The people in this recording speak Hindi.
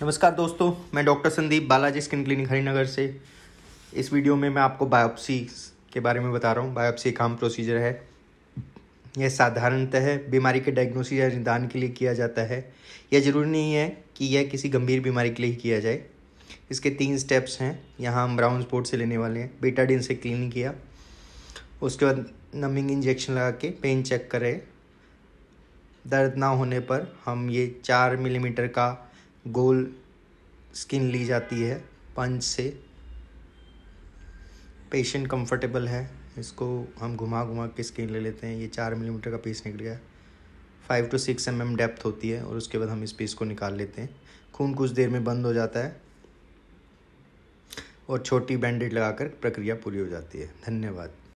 नमस्कार दोस्तों मैं doctor Sandeep Balaji skin clinic Harinagar से इस वीडियो में मैं आपको बायोप्सी के बारे में बता रहा हूँ बायोप्सी एक आम प्रोसीजर है यह साधारणतः बीमारी के डायग्नोसिस या निदान के लिए किया जाता है यह ज़रूरी नहीं है कि यह किसी गंभीर बीमारी के लिए ही किया जाए इसके तीन स्टेप्स हैं यहाँ हम ब्राउन स्पोर्ट से लेने वाले हैं बीटाडिन से क्लीन किया उसके बाद नमिंग इंजेक्शन लगा के पेन चेक करें दर्द ना होने पर हम ये चार मिलीमीटर का गोल स्किन ली जाती है पंच से पेशेंट कंफर्टेबल है इसको हम घुमा घुमा के स्किन ले लेते हैं ये चार मिलीमीटर का पीस निकल गया five two six M M depth होती है और उसके बाद हम इस पीस को निकाल लेते हैं खून कुछ देर में बंद हो जाता है और छोटी बैंडेड लगाकर प्रक्रिया पूरी हो जाती है धन्यवाद